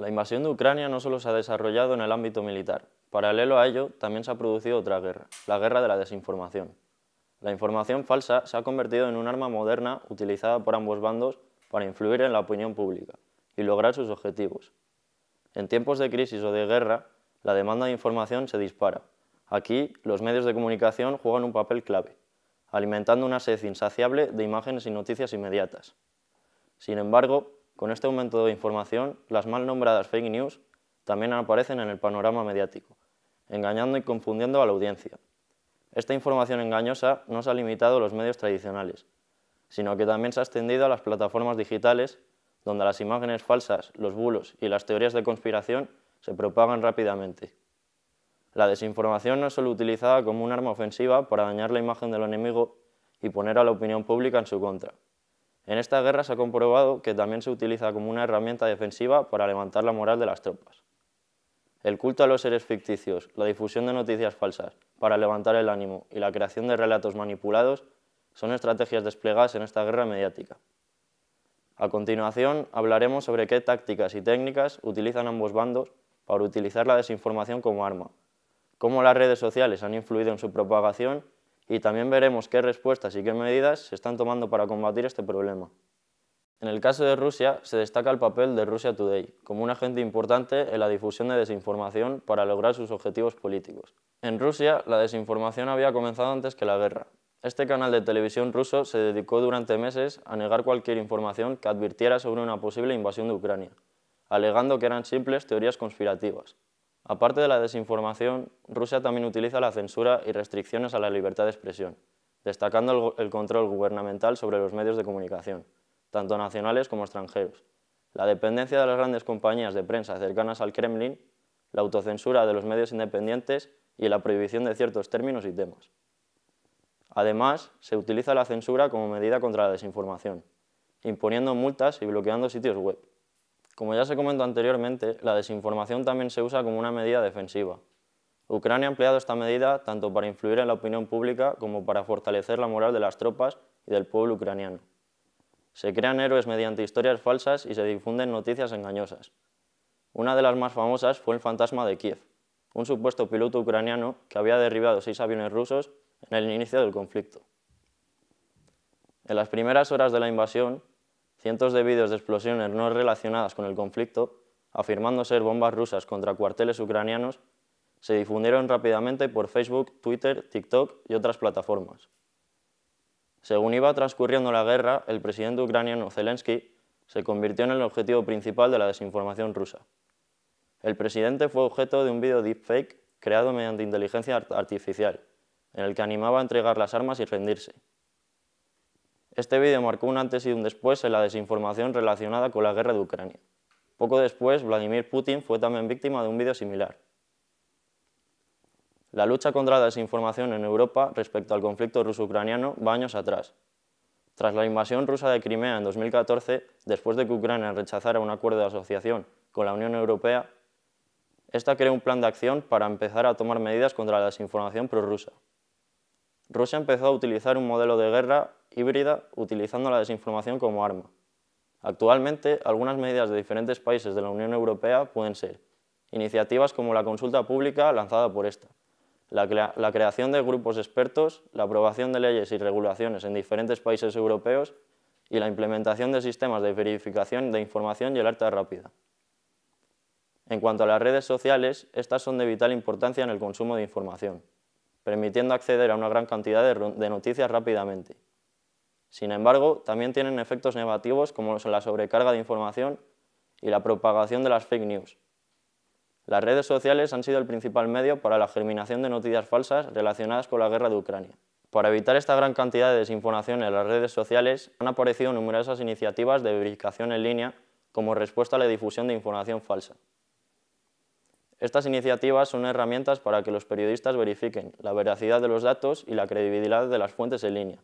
La invasión de Ucrania no solo se ha desarrollado en el ámbito militar, paralelo a ello también se ha producido otra guerra, la guerra de la desinformación. La información falsa se ha convertido en un arma moderna utilizada por ambos bandos para influir en la opinión pública y lograr sus objetivos. En tiempos de crisis o de guerra, la demanda de información se dispara. Aquí, los medios de comunicación juegan un papel clave, alimentando una sed insaciable de imágenes y noticias inmediatas. Sin embargo, con este aumento de información, las mal nombradas fake news también aparecen en el panorama mediático, engañando y confundiendo a la audiencia. Esta información engañosa no se ha limitado a los medios tradicionales, sino que también se ha extendido a las plataformas digitales, donde las imágenes falsas, los bulos y las teorías de conspiración se propagan rápidamente. La desinformación no es solo utilizada como un arma ofensiva para dañar la imagen del enemigo y poner a la opinión pública en su contra, en esta guerra se ha comprobado que también se utiliza como una herramienta defensiva para levantar la moral de las tropas. El culto a los seres ficticios, la difusión de noticias falsas para levantar el ánimo y la creación de relatos manipulados son estrategias desplegadas en esta guerra mediática. A continuación hablaremos sobre qué tácticas y técnicas utilizan ambos bandos para utilizar la desinformación como arma, cómo las redes sociales han influido en su propagación y también veremos qué respuestas y qué medidas se están tomando para combatir este problema. En el caso de Rusia, se destaca el papel de Russia Today como un agente importante en la difusión de desinformación para lograr sus objetivos políticos. En Rusia, la desinformación había comenzado antes que la guerra. Este canal de televisión ruso se dedicó durante meses a negar cualquier información que advirtiera sobre una posible invasión de Ucrania, alegando que eran simples teorías conspirativas, Aparte de la desinformación, Rusia también utiliza la censura y restricciones a la libertad de expresión, destacando el, control gubernamental sobre los medios de comunicación, tanto nacionales como extranjeros, la dependencia de las grandes compañías de prensa cercanas al Kremlin, la autocensura de los medios independientes y la prohibición de ciertos términos y temas. Además, se utiliza la censura como medida contra la desinformación, imponiendo multas y bloqueando sitios web. Como ya se comentó anteriormente, la desinformación también se usa como una medida defensiva. Ucrania ha empleado esta medida tanto para influir en la opinión pública como para fortalecer la moral de las tropas y del pueblo ucraniano. Se crean héroes mediante historias falsas y se difunden noticias engañosas. Una de las más famosas fue el fantasma de Kiev, un supuesto piloto ucraniano que había derribado seis aviones rusos en el inicio del conflicto. En las primeras horas de la invasión, cientos de vídeos de explosiones no relacionadas con el conflicto, afirmando ser bombas rusas contra cuarteles ucranianos, se difundieron rápidamente por Facebook, Twitter, TikTok y otras plataformas. Según iba transcurriendo la guerra, el presidente ucraniano Zelensky se convirtió en el objetivo principal de la desinformación rusa. El presidente fue objeto de un vídeo deepfake creado mediante inteligencia artificial, en el que animaba a entregar las armas y rendirse. Este vídeo marcó un antes y un después en la desinformación relacionada con la guerra de Ucrania. Poco después, Vladimir Putin fue también víctima de un vídeo similar. La lucha contra la desinformación en Europa respecto al conflicto ruso-ucraniano va años atrás. Tras la invasión rusa de Crimea en 2014, después de que Ucrania rechazara un acuerdo de asociación con la Unión Europea, esta creó un plan de acción para empezar a tomar medidas contra la desinformación prorrusa. Rusia empezó a utilizar un modelo de guerra híbrida utilizando la desinformación como arma. Actualmente, algunas medidas de diferentes países de la Unión Europea pueden ser iniciativas como la consulta pública lanzada por esta, la, creación de grupos expertos, la aprobación de leyes y regulaciones en diferentes países europeos y la implementación de sistemas de verificación de información y alerta rápida. En cuanto a las redes sociales, estas son de vital importancia en el consumo de información permitiendo acceder a una gran cantidad de, noticias rápidamente. Sin embargo, también tienen efectos negativos como la sobrecarga de información y la propagación de las fake news. Las redes sociales han sido el principal medio para la germinación de noticias falsas relacionadas con la guerra de Ucrania. Para evitar esta gran cantidad de desinformación en las redes sociales, han aparecido numerosas iniciativas de verificación en línea como respuesta a la difusión de información falsa. Estas iniciativas son herramientas para que los periodistas verifiquen la veracidad de los datos y la credibilidad de las fuentes en línea.